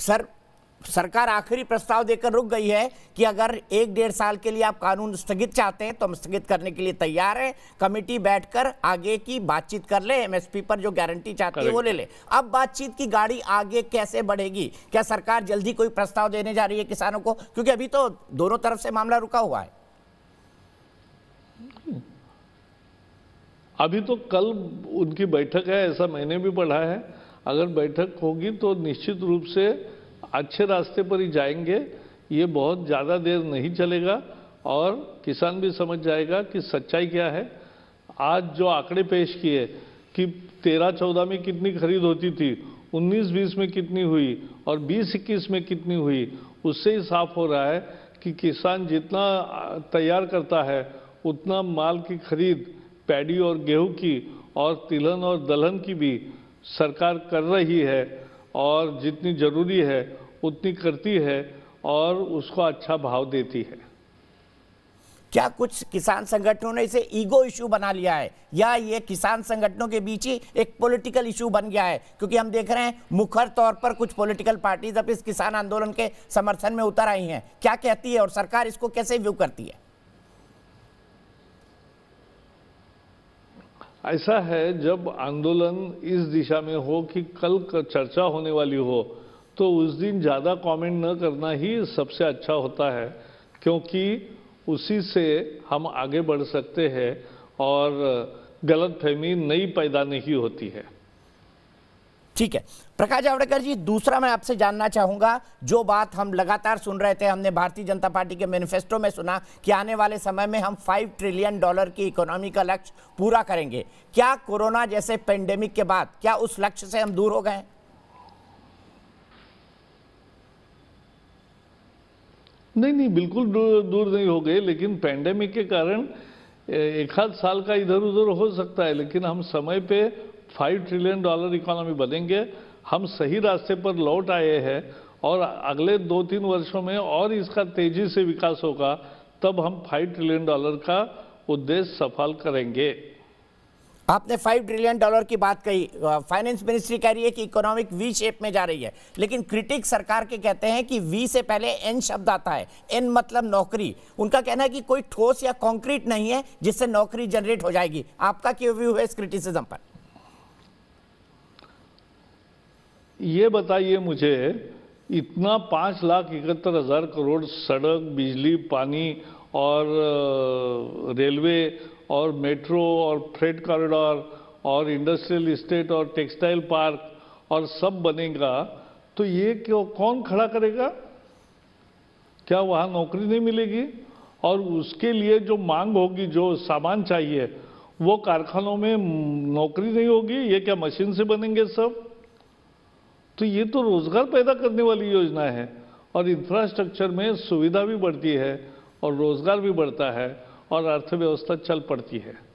sir सरकार आखिरी प्रस्ताव देकर रुक गई है कि अगर एक डेढ़ साल के लिए आप कानून स्थगित चाहते हैं तो हम स्थगित करने के लिए तैयार हैं कमेटी बैठकर आगे की बातचीत कर ले एमएसपी पर जो गारंटी चाहती है वो ले ले अब बातचीत की गाड़ी आगे कैसे बढ़ेगी क्या सरकार जल्दी कोई प्रस्ताव देने जा रही है किसानों को क्योंकि अभी तो दोनों तरफ से मामला रुका हुआ है अभी तो कल उनकी बैठक है ऐसा मैंने भी पढ़ा है अगर बैठक होगी तो निश्चित रूप से अच्छे रास्ते पर ही जाएंगे ये बहुत ज़्यादा देर नहीं चलेगा और किसान भी समझ जाएगा कि सच्चाई क्या है आज जो आंकड़े पेश किए कि तेरह चौदह में कितनी खरीद होती थी उन्नीस बीस में कितनी हुई और बीस इक्कीस में कितनी हुई उससे ही साफ हो रहा है कि किसान जितना तैयार करता है उतना माल की खरीद पैडी और गेहूं की और तिलहन और दलहन की भी सरकार कर रही है और जितनी ज़रूरी है उतनी करती है और उसको अच्छा भाव देती है क्या कुछ किसान संगठनों ने इसे ईगो इशू बना लिया है या ये किसान संगठनों के बीच ही एक पॉलिटिकल इशू बन गया है क्योंकि हम देख रहे हैं मुखर तौर पर कुछ पॉलिटिकल पार्टीज अब इस किसान आंदोलन के समर्थन में उतर आई हैं क्या कहती है और सरकार इसको कैसे व्यू करती है ऐसा है जब आंदोलन इस दिशा में हो कि कल चर्चा होने वाली हो तो उस दिन ज़्यादा कमेंट न करना ही सबसे अच्छा होता है क्योंकि उसी से हम आगे बढ़ सकते हैं और गलतफहमी नई पैदा नहीं होती है ठीक है प्रकाश जावड़ेकर जी दूसरा मैं आपसे जानना चाहूंगा जो बात हम लगातार सुन रहे थे हमने भारतीय जनता पार्टी के मैनिफेस्टो में सुना कि आने वाले समय में हम फाइव ट्रिलियन डॉलर की इकोनॉमी का लक्ष्य पूरा करेंगे क्या कोरोना जैसे पेंडेमिक के बाद क्या उस लक्ष्य से हम दूर हो गए नहीं नहीं बिल्कुल दूर नहीं हो गए लेकिन पैंडेमिक के कारण एक आध साल का इधर उधर हो सकता है लेकिन हम समय पे फाइव ट्रिलियन डॉलर इकोनॉमी बनेंगे हम सही रास्ते पर लौट आए हैं और अगले दो तीन वर्षों में और इसका तेजी से विकास होगा तब हम फाइव ट्रिलियन डॉलर का उद्देश्य सफल करेंगे आपने फाइव ट्रिलियन डॉलर की बात कही फाइनेंस मिनिस्ट्री कह रही है कि इकोनॉमिक वी शेप में जा रही है लेकिन क्रिटिक सरकार के कहते हैं कि वी से पहले एन शब्द आता है एन मतलब नौकरी उनका कहना है कि कोई ठोस या कॉन्क्रीट नहीं है जिससे नौकरी जनरेट हो जाएगी आपका क्यों व्यू है इस क्रिटिसिज्म पर ये बताइए मुझे इतना पाँच लाख इकहत्तर हजार करोड़ सड़क बिजली पानी और रेलवे और मेट्रो और फ्रेड कॉरिडोर और इंडस्ट्रियल इस्टेट और टेक्सटाइल पार्क और सब बनेगा तो ये क्यों कौन खड़ा करेगा क्या वहाँ नौकरी नहीं मिलेगी और उसके लिए जो मांग होगी जो सामान चाहिए वो कारखानों में नौकरी नहीं होगी ये क्या मशीन से बनेंगे सब तो ये तो रोजगार पैदा करने वाली योजना है और इंफ्रास्ट्रक्चर में सुविधा भी बढ़ती है और रोजगार भी बढ़ता है और अर्थव्यवस्था चल पड़ती है